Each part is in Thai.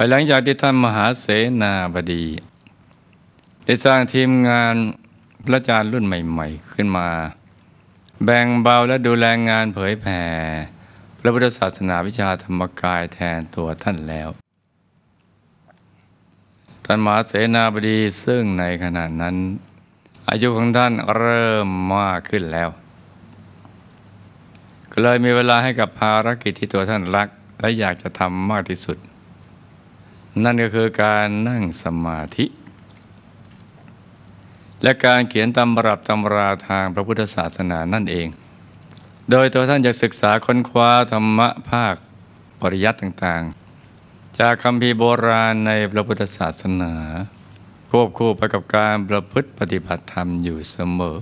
ภายหลังจากที่ท่านมหาเสนาบดี ได้สร้างทีมงานพระอาจารย์รุ่นใหม่ๆ ขึ้นมา แบ่งเบาและดูแลงานเผยแผ่ พระพุทธศาสนาวิชาธรรมกายแทนตัวท่านแล้ว ท่านมหาเสนาบดีซึ่งในขณะนั้น อายุของท่านเริ่มมากขึ้นแล้วก็เลยมีเวลาให้กับภารกิจที่ตัวท่านรัก และอยากจะทำมากที่สุดนั่นก็คือการนั่งสมาธิ และการเขียนตำรับตำราทางพระพุทธศาสนานั่นเอง โดยตัวท่านจะศึกษาค้นคว้าธรรมะภาคปริยัติต่างๆ จากคำพีโบราณในพระพุทธศาสนาควบคู่ไปกับการประพฤติปฏิบัติธรรมอยู่เสมอ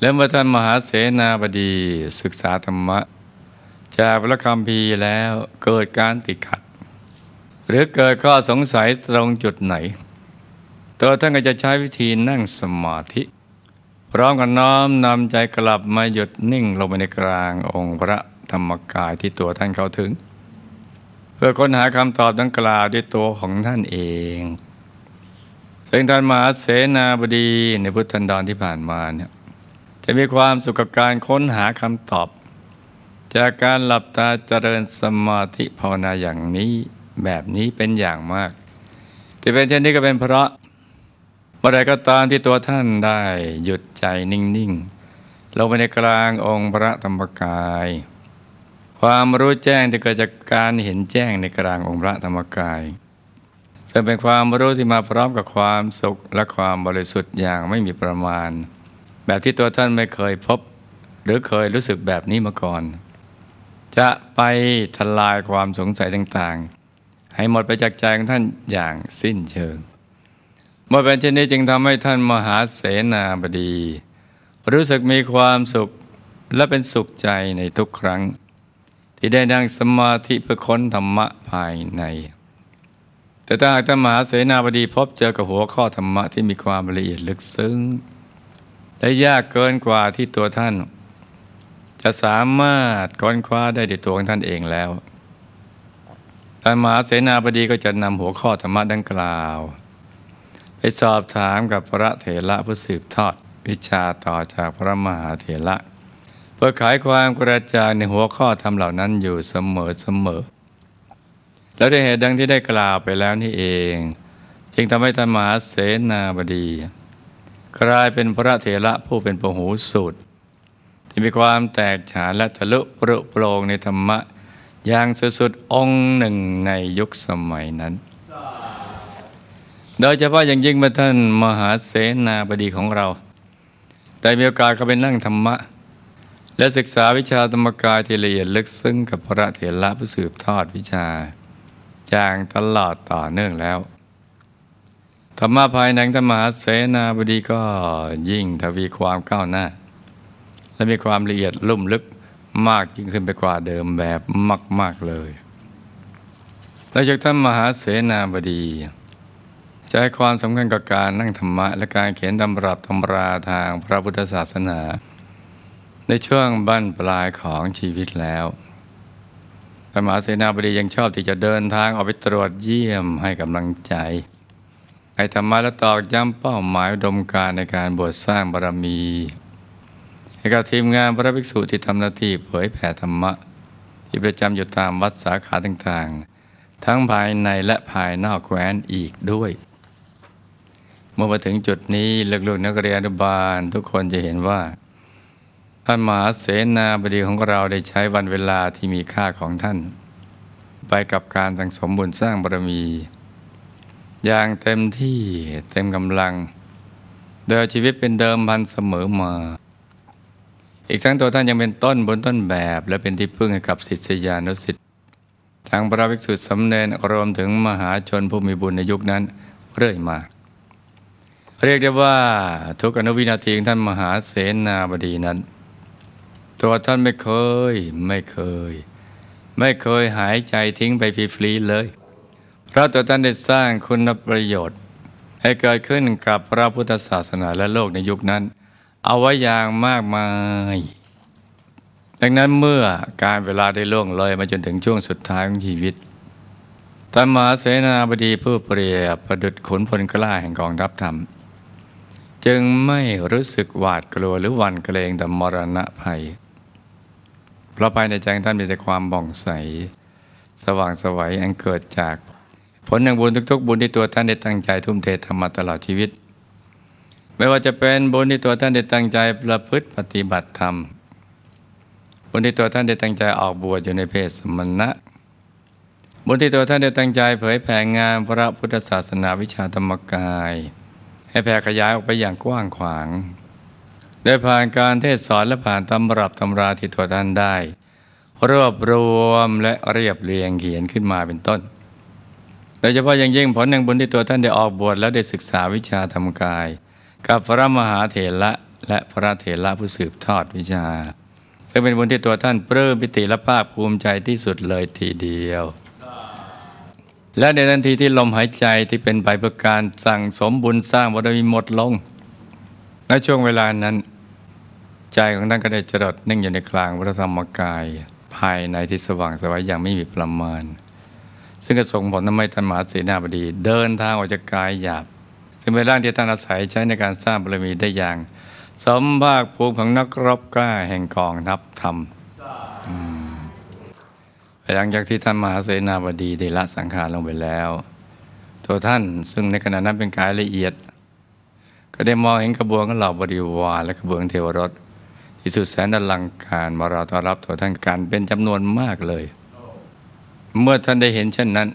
และเมื่อท่านมหาเสนาบดีศึกษาธรรมะจากพระคำพีแล้วเกิดการติดขัดหรือเกิดข้อสงสัยตรงจุดไหน ตัวท่านก็จะใช้วิธีนั่งสมาธิพร้อมกับน้อมนำใจกลับมาหยุดนิ่งลงไปในกลางองค์พระธรรมกายที่ตัวท่านเข้าถึง เพื่อค้นหาคำตอบดังกล่าวด้วยตัวของท่านเองซึ่งท่านมหาเสนาบดีในพุทธันดรที่ผ่านมาเนี่ยจะมีความสุขกับการค้นหาคำตอบ จากการหลับตาเจริญสมาธิภาวนาอย่างนี้แบบนี้เป็นอย่างมาก ที่เป็นเช่นนี้ก็เป็นเพราะเมื่อใดก็ตามที่ตัวท่านได้หยุดใจนิ่งๆ ลงไปในกลางองค์พระธรรมกาย ความรู้แจ้งที่เกิดจากการเห็นแจ้งในกลางองค์พระธรรมกายจะเป็นความรู้ที่มาพร้อมกับความสุขและความบริสุทธิ์อย่างไม่มีประมาณ แบบที่ตัวท่านไม่เคยพบ หรือเคยรู้สึกแบบนี้มาก่อน จะไปทลายความสงสัยต่างๆให้หมดไปจากใจของท่านอย่างสิ้นเชิงหมดเป็นเช่นนี้จึงทำให้ท่านมหาเสนาบดี รู้สึกมีความสุขและเป็นสุขใจในทุกครั้ง ที่ได้นั่งสมาธิเพื่อค้นธรรมะภายใน แต่ถ้าหากท่านมหาเสนาบดีพบเจอกับหัวข้อธรรมะที่มีความละเอียดลึกซึ้งและยากเกินกว่าที่ตัวท่าน จะสามารถค้นคว้าได้ด้วยตัวของท่านเองแล้วท่านมหาเสนาบดีก็จะนำหัวข้อธรรมะดังกล่าวไปสอบถามกับพระเถระผู้สืบทอด วิชาต่อจากพระมหาเถระเพื่อขายความกระจายในหัวข้อธรรมเหล่านั้นอยู่เสมอเสมอ แล้วด้วยเหตุดังที่ได้กล่าวไปแล้วนี่เอง จึงทำให้ธรรมหาเสนาบดี กลายเป็นพระเถระผู้เป็นปหูสูตรที่มีความแตกฉานและทะลุปรุโปรงในธรรมะอย่างสุด ๆ องค์ หนึ่งในยุคสมัยนั้น โดยเฉพาะอย่างยิ่งมาท่าน มหาเสนาบดีของเรา แต่มีโอกาสเข้าไปนั่งธรรมะ และศึกษาวิชาธรรมกายที่ละเอียดลึกซึ้งกับพระเถระผู้สืบทอดวิชาจางตลอดต่อเนื่องแล้ว ธรรมะภายในธรรมาเสนาบดีก็ยิ่งทวีความก้าวหน้า และมีความละเอียดลุ่มลึกมากยิ่งขึ้นไปกว่าเดิมแบบมาก ๆ เลย แล้วจากท่านมหาเสนาบดีใจความสำคัญกับการนั่งธรรมะ และการเขียนตำรับตำราทางพระพุทธศาสนา ในช่วงบั้นปลายของชีวิตแล้วท่านมหาเสนาบดียังชอบที่จะเดินทางออกไปตรวจเยี่ยมให้กำลังใจ ให้ธรรมะ และตอกย้ำเป้าหมายดมการในการบวชสร้างบารมีให้กบทีมงานพระภิกษุที่ทำหน้าที่เผยแผ่ธรรมะ ที่ประจำอยู่ตามวัดสาขาต่างๆ ทั้งภายในและภายนอกแคว้นอีกด้วย เมื่อมาถึงจุดนี้ลูกๆนักเรียนอนุบาลทุกคนจะเห็นว่า ท่านมหาเสนาบดีของเราได้ใช้วันเวลาที่มีค่าของท่าน ไปกับการสังสมบุญสร้างบารมี อย่างเต็มที่เต็มกำลัง เดินชีวิตเป็นเดิมพันเสมอมาอีกทั้งตัวท่านยังเป็นต้นบนต้นแบบและเป็นที่พึ่งให้กับศิษยานุศิษย์ทั้งพระภิกษุสำเนรรวมถึงมหาชนผู้มีบุญในยุคนั้น เรื่อยมาเรียกได้ว่าทุกอนุวินาทีท่านมหาเสนาบดีนั้น ตัวท่านไม่เคยไม่เคย ไม่เคยหายใจทิ้งไปฟรีๆเลยเพราะตัวท่านได้สร้างคุณประโยชน์ ให้เกิดขึ้นกับพระพุทธศาสนาและโลกในยุคนั้นเอาไว้อย่างมากมาย ดังนั้นเมื่อการเวลาได้ล่วงเลยมาจนถึงช่วงสุดท้ายของชีวิต่านมาเสนาบดีผู้เปรียบประดุดขนพลกล้าแห่งกองทัพธรรม จึงไม่รู้สึกหวาดกลัวหรือวันเกรงแต่มรณะภัย เพราะภายในใจท่านมีแต่ความบ่องใส สว่างสวัยอันเกิดจาก ผลแห่งบุญทุกๆบุญที่ตัวท่านได้ตั้งใจทุ่มเททำมาตลอดชีวิตไม่ว่าจะเป็นบุญที่ตัวท่านได้ตั้งใจประพฤติปฏิบัติธรรม บุญที่ตัวท่านได้ตั้งใจออกบวชอยู่ในเพศสมณะ บุญที่ตัวท่านได้ตั้งใจ เผยแผ่งานพระพุทธศาสนาวิชาธรรมกาย ให้แผ่ขยายออกไปอย่างกว้างขวางโดยผ่านการเทศสอนและผ่านตำรับตำราที่ตัวท่านได้ รวบรวมและเรียบเรียงเขียนขึ้นมาเป็นต้น โดยเฉพาะอย่างยิ่งผลแห่งบุญที่ตัวท่านได้ออกบวชแล้วได้ศึกษาวิชาธรรมกายกับพระมหาเถระและพระเถระผู้สืบทอดวิชาซึ่งเป็นบุญที่ตัวท่านเพื่มปิติและภาคภูมิใจที่สุดเลยทีเดียว และในทันทีที่ลมหายใจที่เป็นไปเพื่อการสั่งสมบุญสร้างบารมีหมดลง ในช่วงเวลานั้น ใจของท่านก็ได้จรดนิ่งอยู่ในกลางพระธรรมกาย ภายในที่สว่างสวัยอย่างไม่มีประมาณซึ่งก็ส่งผลทำให้ธรรมาสีนาบดีเดินทางออกจากกายหยาบึงเป็นร่างที่ท่านอาศัยใช้ในการสร้างบารมีได้อย่าง สมภาคภูมิของนักรบกล้าแห่งกองทัพธรรมหลังจากที่ท่านมหาเสนาบดีได้ละสังขารลงไปแล้วตัวท่านซึ่งในขณะนั้นเป็นกายละเอียด ก็ได้มองเห็นกระบวนของเหล่าบริวารและกระบวนเทวรถที่สุดแสนอลังการมารอต้อนรับตัวท่านการเป็นจำนวนมากเลย เมื่อท่านได้เห็นเช่นนั้น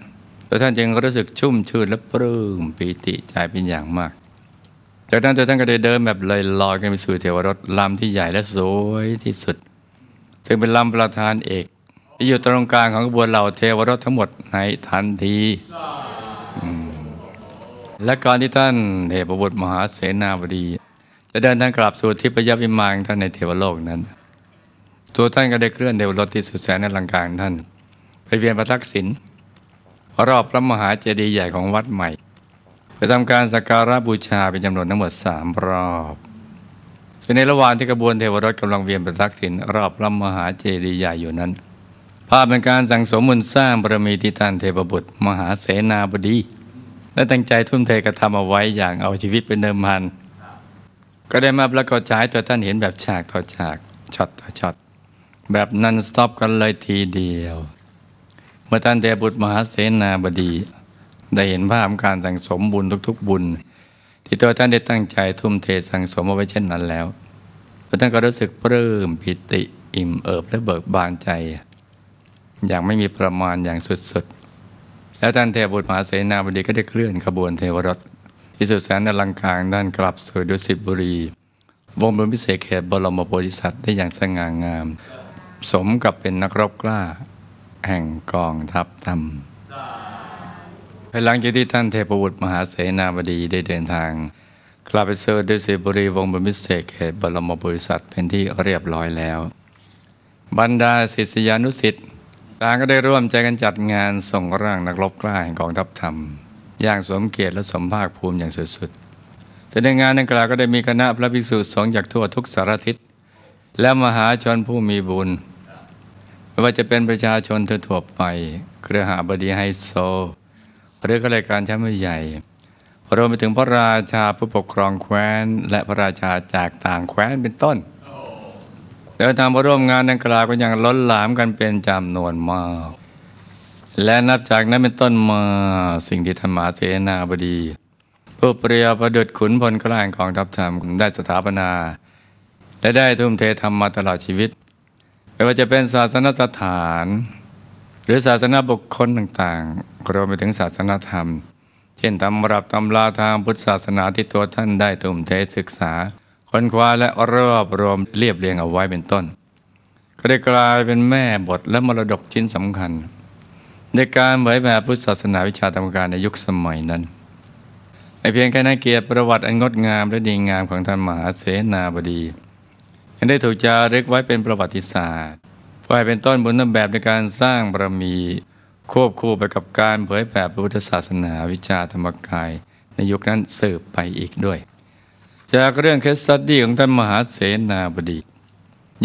ตัวท่านจึงรู้สึกชุ่มชื่น และปลื้มปีติใจเป็นอย่างมาก จากนั้นตัวท่านก็ได้เดินแบบลอยยกันไปสู่เทวรถ ลำที่ใหญ่และสวยที่สุด ซึ่งเป็นลำประธานเอก ที่อยู่ตรงกลางของกระบวนเหล่าเทวรถทั้งหมดในทันทีและก่อนที่ท่านเทพบุตรมหาเสนาบดี จะเดินทางกลับสู่ทิพยวิมานท่านในเทวโลกนั้น ตัวท่านก็ได้เคลื่อนเทวรถที่สุดแสนในลังกลางท่าน ไปเวียนประทักษิณรอบพระมหาเจดีย์ใหญ่ของวัดใหม่ ไปทำการสักการะบูชาเป็นจำนวนทั้งหมดสามรอบในระหว่างที่กระบวนเทวรถกำลังเวียนประทักษิณรอบพระมหาเจดีย์ใหญ่อยู่นั้น ภาพเป็นการสั่งสมมุนสร้างบารมีที่ท่านเทพบุตรมหาเสนาบดี และตั้งใจทุ่มเทกระทำเอาไว้อย่างเอาชีวิตเป็นเดิมพัน ก็ได้มาประกอบฉายตัวท่านเห็นแบบฉากต่อฉากช็อตต่อช็อตแบบนันสต็อปกันเลยทีเดียวมื่อท่านเทบุตรมหาเสนาบดี ได้เห็นภาพการสั่งสมบุญทุกๆบุญที่ตัวท่านได้ตั้งใจทุ่มเทสั่งสมเอาไว้เช่นนั้นแล้วท่านก็รู้สึกปลื้มปิติอิ่มเอิบและเบิกบานใจ อย่างไม่มีประมาณอย่างสุดๆ แล้วท่านเทพบุตรมหาเสนาบดีก็ได้เคลื่อนขบวนเทวรถ ที่สุดแสนอลังการด้านกลับสู่ดุสิตบุรี วงดนพิเศษเขตบรมโพธิสัตว์ได้อย่างสง่างาม สมกับเป็นนักรบกล้าแห่งกองทัพธรรมภายหลังจากที่ท่านเทพบุตรมหาเสนาบดี ได้เดินทางกลับไปเซอร์ดิสิบุรี วงบมิสเซกเขตบรมบริษัทเป็นที่เรียบร้อยแล้ว บรรดาศิษยานุสิต์ต่างก็ได้ร่วมใจกันจัดงานส่งร่างนักรบกล้าแห่งกองทัพธรรม อย่างสมเกียรติและสมภาคภูมิอย่างสุดๆแต่ในงานดังกล่าวก็ได้มีคณะพระภิกษุสงฆ์จากทั่วทุกสารทิศและมหาชนผู้มีบุญว่าจะเป็นประชาชนทั่วไปเครือหาบดีไฮโซหรือข็ารายการชั้นผู้ใหญ่รวมไปถึงพระราชาผู้ปกครองแคว้นและพระราชาจากต่างแคว้นเป็นต้นเดิวทางมาร่วมงานดังกล่าวก็ยังล้นหลามกันเป็นจำนวนมาก และนับจากนั้นเป็นต้นมาสิ่งที่ธรรมาเสนาบดีผู้เปรียบประดุดขุนพลกลางของทัพธรรมได้สถาปนาและได้ทุ่มเททำมาตลอดชีวิตไม่ว่าจะเป็นศาสนสถาน หรือศาสนาบุคคลต่างๆรวมไปถึงศาสนาธรรม เช่นตำรับตำราทางพุทธศาสนาที่ตัวท่านได้ตุ่มเทศึกษาค้นคว้าและรวบรวมเรียบเรียงเอาไว้เป็นต้น ก็ได้กลายเป็นแม่บทและมรดกชิ้นสำคัญ ในการเผยแพร่พุทธศาสนาวิชาธรรมการในยุคสมัยนั้นไอเพียงแค่นั้นเกียรติประวัติอันงดงามและดีงามของท่านมหาเสนาบดีังได้ถูกจารึกไว้เป็นประวัติศาสตร์เพ่้เป็นต้นบุญต้นแบบในการสร้างบารมี ควบคู่ไปกับการเผยแผ่พระพุทธศาสนาวิชาธรรมกาย ในยุคนั้นสืบไปอีกด้วย จากเรื่องเคสสตดี้ของท่านมหาเสนาบดี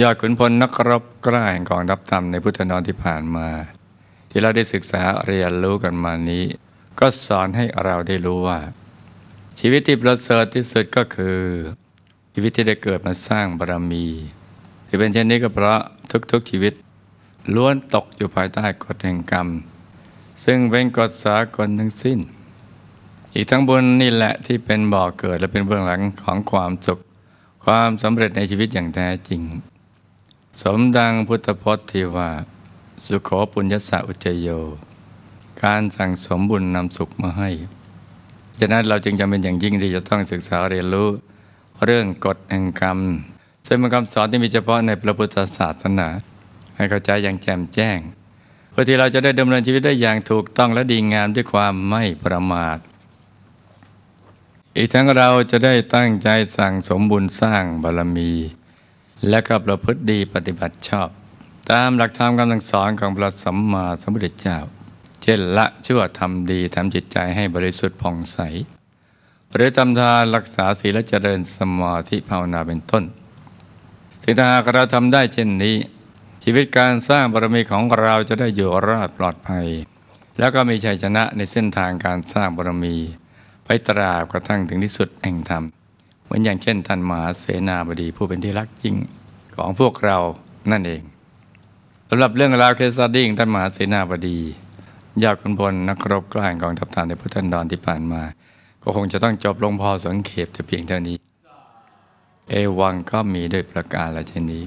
ยอดขุนพลนักรบกล้าแห่งกองทัพธรรมในพุทธนนที่ผ่านมา ที่เราได้ศึกษาเรียนรู้กันมานี้ ก็สอนให้เราได้รู้ว่า ชีวิตที่ประเสริฐที่สุดก็คือชีวิตที่ได้เกิดมาสร้างบารมี ที่เป็นเช่นนี้ก็เพราะทุกๆชีวิต ล้วนตกอยู่ภายใต้กฎแห่งกรรม ซึ่งเป็นกฎสากลทั้งสิ้น อีกทั้งบุญนี่แหละที่เป็นบ่อเกิดและเป็นเบื้องหลังของความสุขความสำเร็จในชีวิตอย่างแท้จริง สมดังพุทธพจน์ที่ว่า สุขปุญญสะอุจโย การสั่งสมบุญนำสุขมาให้ฉะนั้นเราจึงจำเป็นอย่างยิ่งที่จะต้องศึกษาเรียนรู้เรื่องกฎแห่งกรรมซึ่งเป็นคำสอนที่มีเฉพาะในพระพุทธศาสนา ให้เข้าใจอย่างแจ่มแจ้งเพื่อที่เราจะได้ดำเนินชีวิตได้อย่างถูกต้องและดีงามด้วยความไม่ประมาท อีกทั้งเราจะได้ตั้งใจสั่งสมบุญสร้างบารมี และก็ประพฤติดีปฏิบัติชอบ ตามหลักธรรมคำสอนของพระสัมมาสัมพุทธเจ้า เช่นละชั่วทำดีทำจิตใจให้บริสุทธิ์ผ่องใสหรือทำทานรักษาศีลและเจริญสมาธิภาวนาเป็นต้นถึงถ้าาเราทำได้เช่นนี้ ชีวิตการสร้างบารมีของเราจะได้อยู่รอดปลอดภัย แล้วก็มีชัยชนะในเส้นทางการสร้างบารมี ไปตราบกระทั่งถึงที่สุดแห่งธรรม เหมือนอย่างเช่นท่านมหาเสนาบดีผู้เป็นที่รักจริงของพวกเรานั่นเองสำหรับเรื่องราวเคสดิ้งท่านมหาเสนาบดียาดคุนพลนักรบกลางกองทัพทานในพุทธันดรที่ผ่านมาก็คงจะต้องจบลงพอสังเขปแต่เพียงเท่านี้ เอวังก็มีด้วยประการละชนี้